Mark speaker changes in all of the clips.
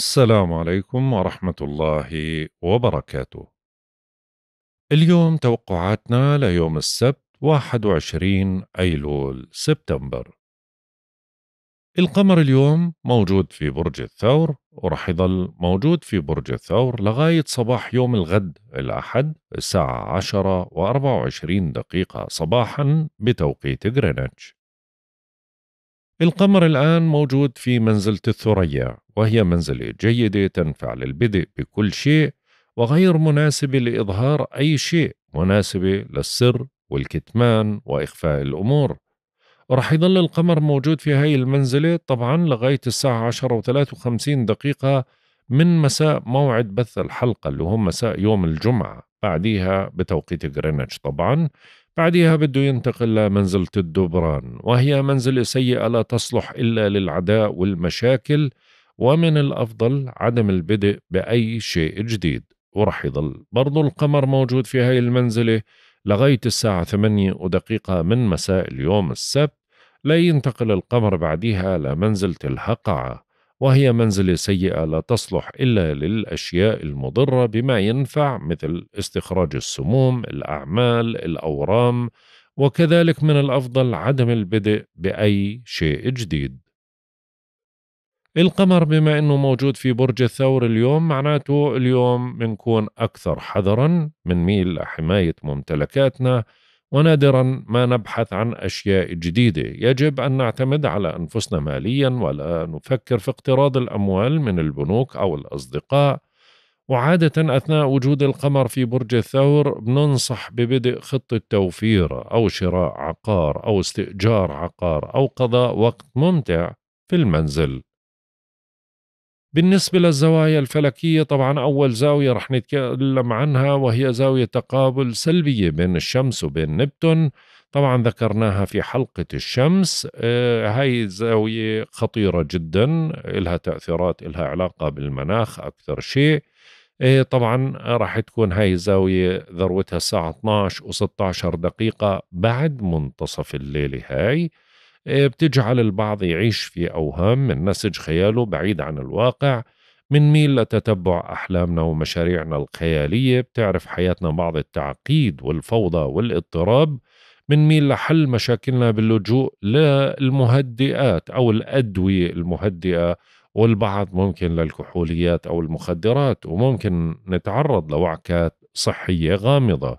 Speaker 1: السلام عليكم ورحمة الله وبركاته. اليوم توقعاتنا ليوم السبت 21 أيلول سبتمبر. القمر اليوم موجود في برج الثور ورح يظل موجود في برج الثور لغاية صباح يوم الغد الأحد الساعة 10 و 24 دقيقة صباحا بتوقيت غرينتش القمر الآن موجود في منزلة الثريا وهي منزلة جيدة تنفع للبدء بكل شيء وغير مناسبة لإظهار أي شيء مناسبة للسر والكتمان وإخفاء الأمور ورح يضل القمر موجود في هاي المنزلة طبعا لغاية الساعة 10 و 53 دقيقة من مساء موعد بث الحلقة اللي هو مساء يوم الجمعة بعديها بتوقيت غرينتش طبعا بعدها بده ينتقل لمنزلة الدبران وهي منزلة سيئة لا تصلح إلا للعداء والمشاكل ومن الأفضل عدم البدء بأي شيء جديد ورح يضل برضو القمر موجود في هاي المنزلة لغاية الساعة ثمانية ودقيقة من مساء اليوم السبت لا ينتقل القمر بعدها لمنزلة الهقعة وهي منزلة سيئة لا تصلح إلا للأشياء المضرة بما ينفع مثل استخراج السموم، الأعمال، الأورام، وكذلك من الأفضل عدم البدء بأي شيء جديد. القمر بما انه موجود في برج الثور اليوم معناته اليوم بنكون اكثر حذرا ميل لحمايه ممتلكاتنا ونادرا ما نبحث عن اشياء جديده يجب ان نعتمد على انفسنا ماليا ولا نفكر في اقتراض الاموال من البنوك او الاصدقاء وعادة أثناء وجود القمر في برج الثور بننصح ببدء خطة توفير أو شراء عقار أو استئجار عقار أو قضاء وقت ممتع في المنزل بالنسبة للزوايا الفلكية طبعا أول زاوية رح نتكلم عنها وهي زاوية تقابل سلبية بين الشمس وبين نبتون طبعا ذكرناها في حلقة الشمس آه، هاي الزاوية خطيرة جدا لها تأثيرات لها علاقة بالمناخ أكثر شيء آه، طبعا راح تكون هاي الزاوية ذروتها الساعة 12 و16 دقيقة بعد منتصف الليل هاي آه، بتجعل البعض يعيش في أوهام من نسج خياله بعيد عن الواقع ميل لتتبع أحلامنا ومشاريعنا الخيالية بتعرف حياتنا بعض التعقيد والفوضى والاضطراب ميل لحل مشاكلنا باللجوء للمهدئات أو الأدوية المهدئة والبعض ممكن للكحوليات أو المخدرات وممكن نتعرض لوعكات صحية غامضة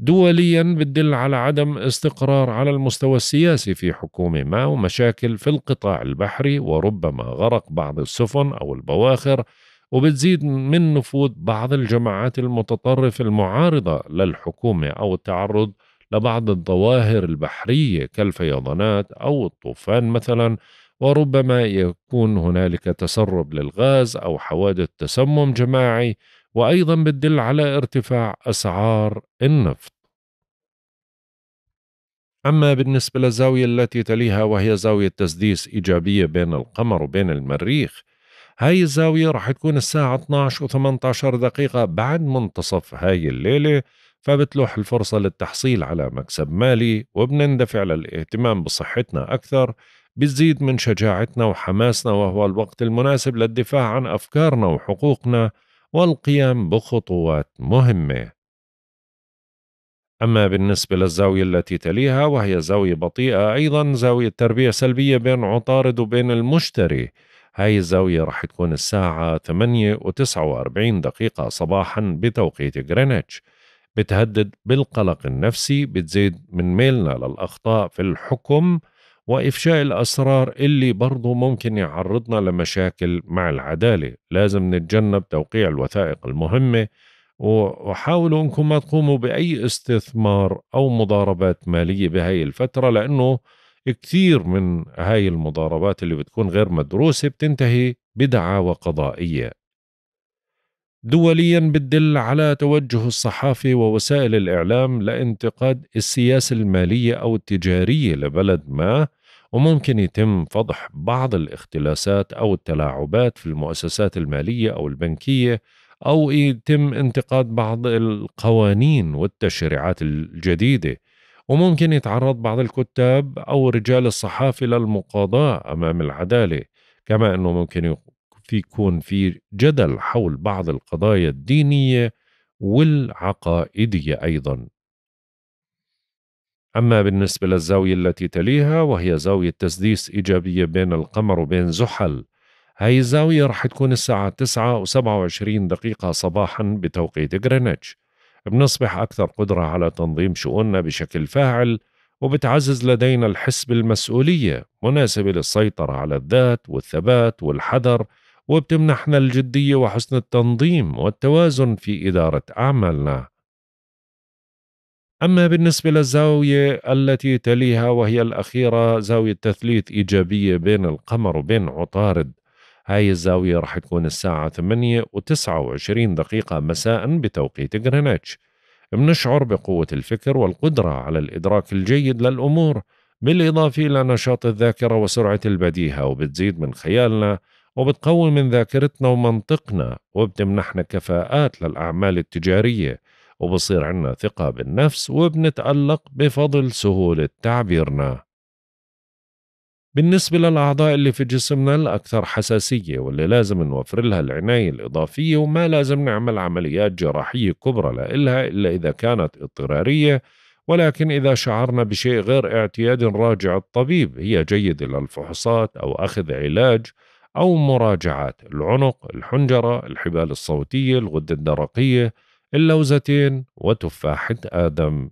Speaker 1: دوليا بتدل على عدم استقرار على المستوى السياسي في حكومة ما ومشاكل في القطاع البحري وربما غرق بعض السفن أو البواخر وبتزيد من نفوذ بعض الجماعات المتطرفة المعارضة للحكومة أو التعرض لبعض الظواهر البحرية كالفيضانات أو الطوفان مثلا وربما يكون هنالك تسرب للغاز أو حوادث تسمم جماعي وأيضا بتدل على ارتفاع أسعار النفط أما بالنسبة للزاوية التي تليها وهي زاوية تسديس إيجابية بين القمر وبين المريخ هاي الزاوية رح تكون الساعة 12 و 18 دقيقة بعد منتصف هاي الليلة فبتلوح الفرصة للتحصيل على مكسب مالي وبنندفع للاهتمام بصحتنا أكثر بتزيد من شجاعتنا وحماسنا وهو الوقت المناسب للدفاع عن أفكارنا وحقوقنا والقيام بخطوات مهمة. أما بالنسبة للزاوية التي تليها وهي زاوية بطيئة أيضا زاوية تربية سلبية بين عطارد وبين المشتري هاي الزاوية رح تكون الساعة 8 و 49 دقيقة صباحا بتوقيت غرينتش بتهدد بالقلق النفسي بتزيد من ميلنا للأخطاء في الحكم وإفشاء الأسرار اللي برضه ممكن يعرضنا لمشاكل مع العدالة لازم نتجنب توقيع الوثائق المهمة وحاولوا انكم ما تقوموا باي استثمار او مضاربات ماليه بهاي الفتره لانه كثير من هاي المضاربات اللي بتكون غير مدروسه بتنتهي بدعاوى قضائيه. دوليا بتدل على توجه الصحافه ووسائل الاعلام لانتقاد السياسه الماليه او التجاريه لبلد ما وممكن يتم فضح بعض الاختلاسات أو التلاعبات في المؤسسات المالية أو البنكية أو يتم انتقاد بعض القوانين والتشريعات الجديدة وممكن يتعرض بعض الكتاب أو رجال الصحافة للمقاضاة أمام العدالة كما أنه ممكن يكون في جدل حول بعض القضايا الدينية والعقائدية أيضاً أما بالنسبة للزاوية التي تليها وهي زاوية تسديس إيجابية بين القمر وبين زحل هاي الزاوية رح تكون الساعة 9 و27 دقيقة صباحا بتوقيت غرينتش بنصبح أكثر قدرة على تنظيم شؤوننا بشكل فاعل وبتعزز لدينا الحس بالمسؤولية مناسبة للسيطرة على الذات والثبات والحذر وبتمنحنا الجدية وحسن التنظيم والتوازن في إدارة أعمالنا أما بالنسبة للزاوية التي تليها وهي الأخيرة زاوية تثليث إيجابية بين القمر وبين عطارد هاي الزاوية رح تكون الساعة 8 و29 دقيقة مساء بتوقيت غرينتش بنشعر بقوة الفكر والقدرة على الإدراك الجيد للأمور بالإضافة إلى نشاط الذاكرة وسرعة البديهة وبتزيد من خيالنا وبتقوي من ذاكرتنا ومنطقنا وبتمنحنا كفاءات للأعمال التجارية وبصير عنا ثقة بالنفس وبنتألق بفضل سهولة تعبيرنا بالنسبة للأعضاء اللي في جسمنا الأكثر حساسية واللي لازم نوفر لها العناية الإضافية وما لازم نعمل عمليات جراحية كبرى لإلها إلا إذا كانت اضطرارية ولكن إذا شعرنا بشيء غير اعتياد نراجع الطبيب هي جيدة للفحوصات أو أخذ علاج أو مراجعات العنق، الحنجرة، الحبال الصوتية، الغدة الدرقية، اللوزتين وتفاحة آدم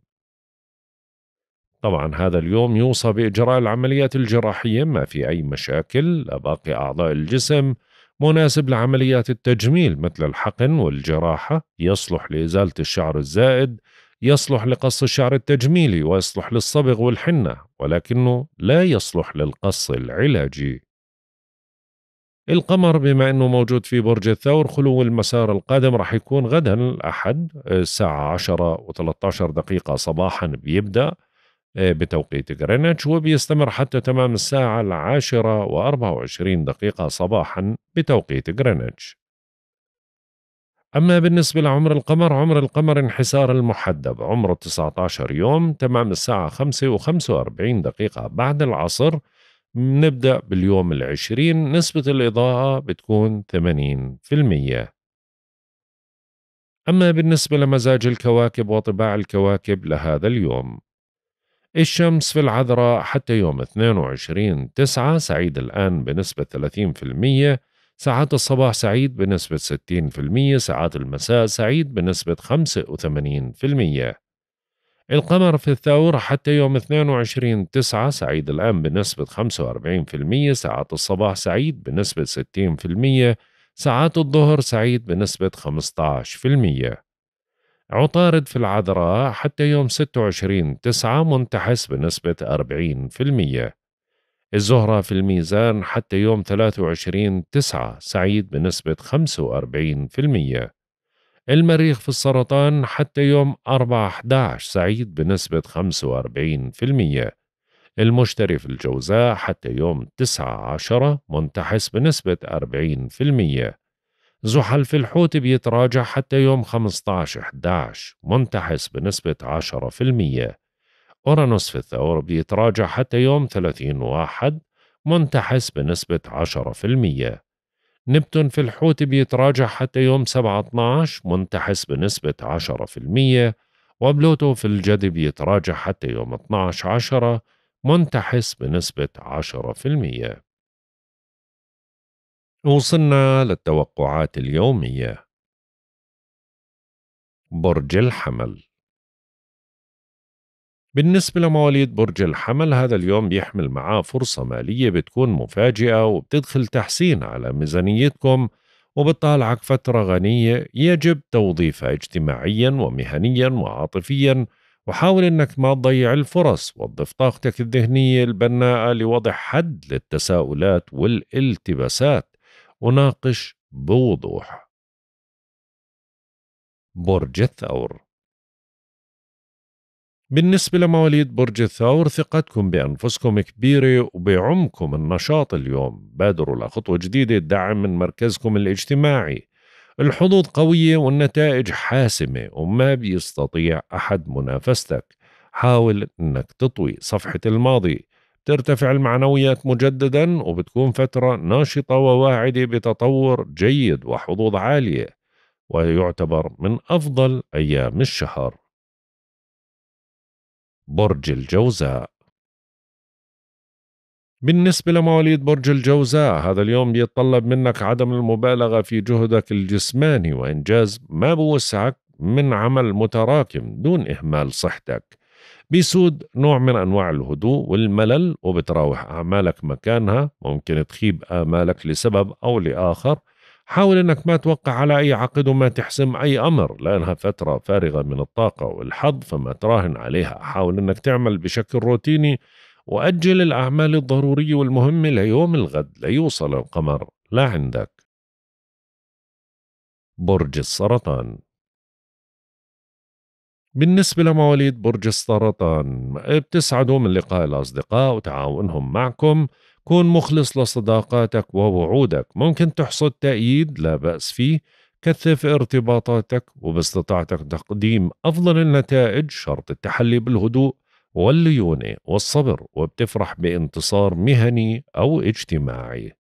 Speaker 1: طبعا هذا اليوم يوصى بإجراء العمليات الجراحية ما في أي مشاكل لباقي أعضاء الجسم مناسب لعمليات التجميل مثل الحقن والجراحة يصلح لإزالة الشعر الزائد يصلح لقص الشعر التجميلي ويصلح للصبغ والحنة ولكنه لا يصلح للقص العلاجي القمر بما أنه موجود في برج الثور خلو المسار القادم راح يكون غدا الأحد آه، الساعة 10 و13 دقيقة صباحا بيبدأ آه، بتوقيت غرينتش وبيستمر حتى تمام الساعة العاشرة العاشرة و24 دقيقة صباحا بتوقيت غرينتش أما بالنسبة لعمر القمر عمر القمر انحسار المحدب عمره 19 يوم تمام الساعة 5 و45 دقيقة بعد العصر نبدأ باليوم العشرين نسبة الإضاءة بتكون 80% أما بالنسبة لمزاج الكواكب وطباع الكواكب لهذا اليوم الشمس في العذراء حتى يوم 22 تسعة سعيد الآن بنسبة 30% ساعات الصباح سعيد بنسبة 60% ساعات المساء سعيد بنسبة 85% القمر في الثور حتى يوم 22 تسعة سعيد الآن بنسبة 45% ساعات الصباح سعيد بنسبة 60% ساعات الظهر سعيد بنسبة 15% عطارد في العذراء حتى يوم 26 تسعة منتحس بنسبة 40% الزهرة في الميزان حتى يوم 23 تسعة سعيد بنسبة 45% المريخ في السرطان حتى يوم 4/11 سعيد بنسبة 45% المشتري في الجوزاء حتى يوم 9/10 منتحس بنسبة 40% زحل في الحوت بيتراجع حتى يوم 15/11 منتحس بنسبة 10% أورانوس في الثور بيتراجع حتى يوم 30 واحد منتحس بنسبة 10% نبتون في الحوت بيتراجع حتى يوم 7/12 منتحس بنسبة 10% وبلوتو في الجدي بيتراجع حتى يوم 12 10 منتحس بنسبة 10%
Speaker 2: وصلنا للتوقعات اليومية
Speaker 1: برج الحمل بالنسبة لمواليد برج الحمل هذا اليوم بيحمل معاه فرصة مالية بتكون مفاجئة وبتدخل تحسين على ميزانيتكم وبتطالعك فترة غنية يجب توظيفها اجتماعيا ومهنيا وعاطفيا وحاول انك ما تضيع الفرص وظف طاقتك الذهنية البناءة لوضع حد للتساؤلات والالتباسات وناقش بوضوح برج الثور بالنسبة لمواليد برج الثور ثقتكم بأنفسكم كبيرة وبعمكم النشاط اليوم بادروا لخطوة جديدة دعم من مركزكم الاجتماعي الحظوظ قوية والنتائج حاسمة وما بيستطيع أحد منافستك حاول أنك تطوي صفحة الماضي ترتفع المعنويات مجددا وبتكون فترة ناشطة وواعدة بتطور جيد وحظوظ عالية ويعتبر من أفضل أيام الشهر برج الجوزاء بالنسبة لمواليد برج الجوزاء هذا اليوم بيتطلب منك عدم المبالغة في جهدك الجسماني وإنجاز ما بوسعك من عمل متراكم دون إهمال صحتك بيسود نوع من أنواع الهدوء والملل وبتراوح أعمالك مكانها ممكن تخيب آمالك لسبب أو لآخر حاول انك ما توقع على اي عقد وما تحسم اي امر لانها فتره فارغه من الطاقه والحظ فما تراهن عليها حاول انك تعمل بشكل روتيني واجل الاعمال الضروريه والمهمه ليوم الغد ليوصل القمر لا عندك برج السرطان بالنسبة لمواليد برج السرطان بتسعدوا من لقاء الأصدقاء وتعاونهم معكم كن مخلص لصداقاتك ووعودك ممكن تحصد تأييد لا بأس فيه كثف ارتباطاتك وباستطاعتك تقديم أفضل النتائج شرط التحلي بالهدوء والليونة والصبر وبتفرح بانتصار مهني أو اجتماعي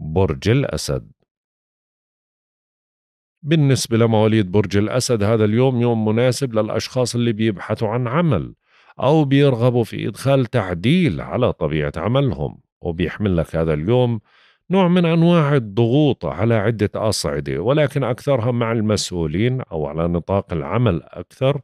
Speaker 1: برج الأسد بالنسبة لمواليد برج الأسد هذا اليوم يوم مناسب للأشخاص اللي بيبحثوا عن عمل أو بيرغبوا في إدخال تعديل على طبيعة عملهم وبيحمل لك هذا اليوم نوع من أنواع الضغوط على عدة أصعدة ولكن أكثرها مع المسؤولين أو على نطاق العمل أكثر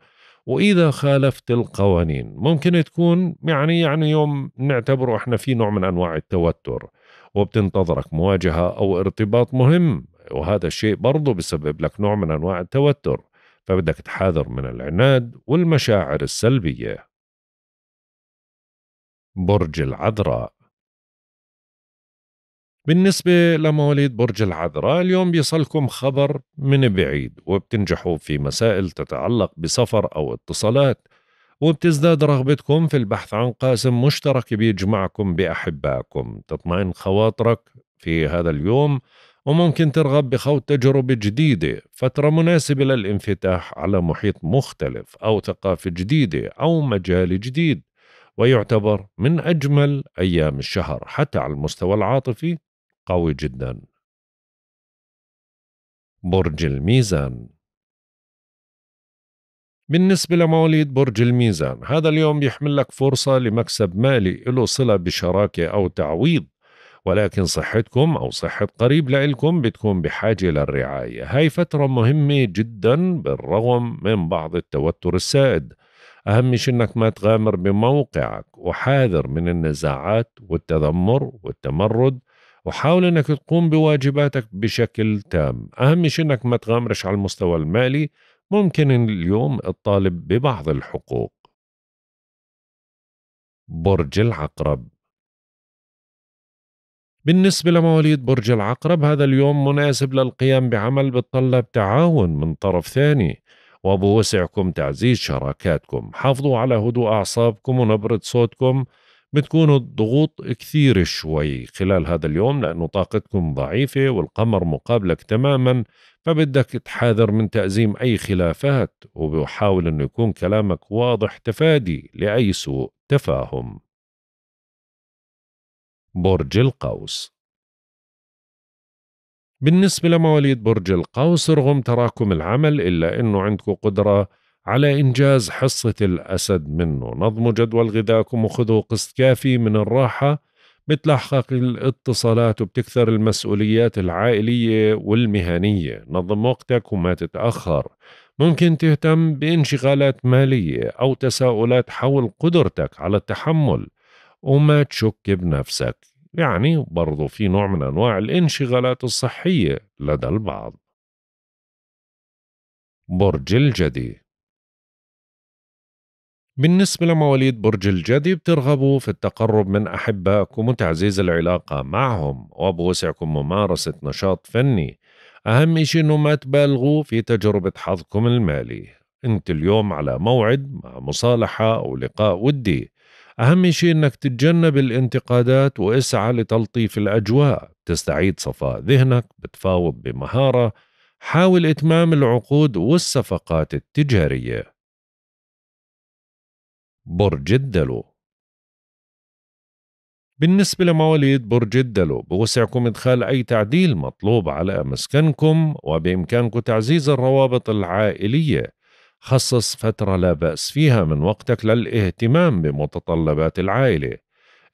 Speaker 1: وإذا خالفت القوانين ممكن تكون يعني يعني يوم نعتبره إحنا في نوع من أنواع التوتر وبتنتظرك مواجهة أو ارتباط مهم وهذا الشيء برضه بسبب لك نوع من أنواع التوتر فبدك تحاذر من العناد والمشاعر السلبية
Speaker 2: برج العذراء
Speaker 1: بالنسبة لمواليد برج العذراء اليوم بيصلكم خبر من بعيد وبتنجحوا في مسائل تتعلق بسفر أو اتصالات وبتزداد رغبتكم في البحث عن قاسم مشترك بيجمعكم بأحبائكم تطمئن خواطرك في هذا اليوم وممكن ترغب بخوض تجربة جديدة فترة مناسبة للانفتاح على محيط مختلف أو ثقافة جديدة أو مجال جديد ويعتبر من أجمل أيام الشهر حتى على المستوى العاطفي قوي جدا برج الميزان بالنسبة لمواليد برج الميزان هذا اليوم بيحمل لك فرصة لمكسب مالي له صلة بشراكة أو تعويض ولكن صحتكم أو صحة قريب لإلكم بتكون بحاجة للرعاية هاي فترة مهمة جدا بالرغم من بعض التوتر السائد أهم شيء أنك ما تغامر بموقعك وحاذر من النزاعات والتذمر والتمرد وحاول أنك تقوم بواجباتك بشكل تام أهم شيء أنك ما تغامرش على المستوى المالي ممكن اليوم الطالب ببعض الحقوق
Speaker 2: برج العقرب
Speaker 1: بالنسبة لمواليد برج العقرب هذا اليوم مناسب للقيام بعمل بتطلب تعاون من طرف ثاني وبوسعكم تعزيز شراكاتكم حافظوا على هدوء أعصابكم ونبرة صوتكم بتكون الضغوط كثير شوي خلال هذا اليوم لأنه طاقتكم ضعيفة والقمر مقابلك تماما فبدك تحاذر من تأزيم أي خلافات وبحاول أنه يكون كلامك واضح تفادي لأي سوء تفاهم برج القوس بالنسبة لمواليد برج القوس رغم تراكم العمل إلا أنه عندكم قدرة على إنجاز حصة الأسد منه نظموا جدول غذائكم وخذوا قسط كافي من الراحة بتلحق الاتصالات وبتكثر المسؤوليات العائلية والمهنية نظم وقتك وما تتأخر ممكن تهتم بانشغالات مالية أو تساؤلات حول قدرتك على التحمل وما تشك بنفسك يعني برضو في نوع من أنواع الانشغالات الصحية لدى البعض برج الجدي بالنسبة لمواليد برج الجدي بترغبوا في التقرب من أحبائكم وتعزيز العلاقة معهم وبوسعكم ممارسة نشاط فني أهم شيء إنه ما تبالغوا في تجربة حظكم المالي أنت اليوم على موعد مع مصالحة أو لقاء ودي أهم شيء أنك تتجنب الانتقادات واسعى لتلطيف الأجواء تستعيد صفاء ذهنك بتفاوض بمهارة حاول إتمام العقود والصفقات التجارية برج الدلو بالنسبة لمواليد برج الدلو بوسعكم إدخال أي تعديل مطلوب على مسكنكم وبإمكانكم تعزيز الروابط العائلية خصص فترة لا بأس فيها من وقتك للاهتمام بمتطلبات العائلة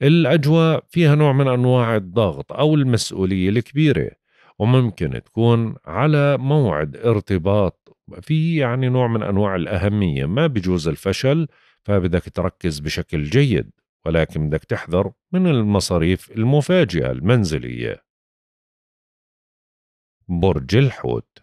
Speaker 1: الأجواء فيها نوع من أنواع الضغط أو المسؤولية الكبيرة وممكن تكون على موعد ارتباط في يعني نوع من أنواع الأهمية ما بجوز الفشل فبدك تركز بشكل جيد ولكن بدك تحذر من المصاريف المفاجئة
Speaker 2: المنزلية برج الحوت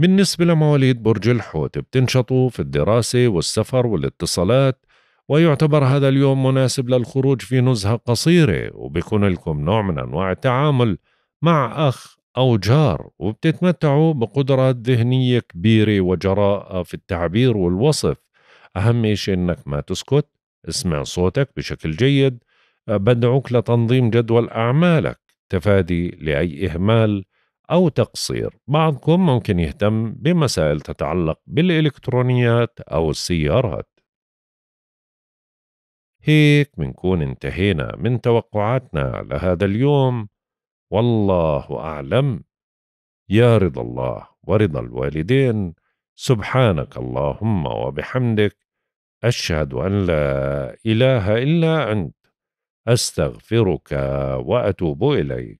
Speaker 1: بالنسبة لمواليد برج الحوت بتنشطوا في الدراسة والسفر والاتصالات ويعتبر هذا اليوم مناسب للخروج في نزهة قصيرة وبيكون لكم نوع من أنواع التعامل مع أخ أو جار وبتتمتعوا بقدرات ذهنية كبيرة وجراءة في التعبير والوصف أهم شيء أنك ما تسكت اسمع صوتك بشكل جيد بدعوك لتنظيم جدول أعمالك تفادي لأي إهمال أو تقصير بعضكم ممكن يهتم بمسائل تتعلق بالإلكترونيات أو السيارات هيك منكون انتهينا من توقعاتنا لهذا اليوم والله أعلم يا رضا الله ورضا الوالدين سبحانك اللهم وبحمدك أشهد أن لا إله إلا أنت أستغفرك وأتوب إليك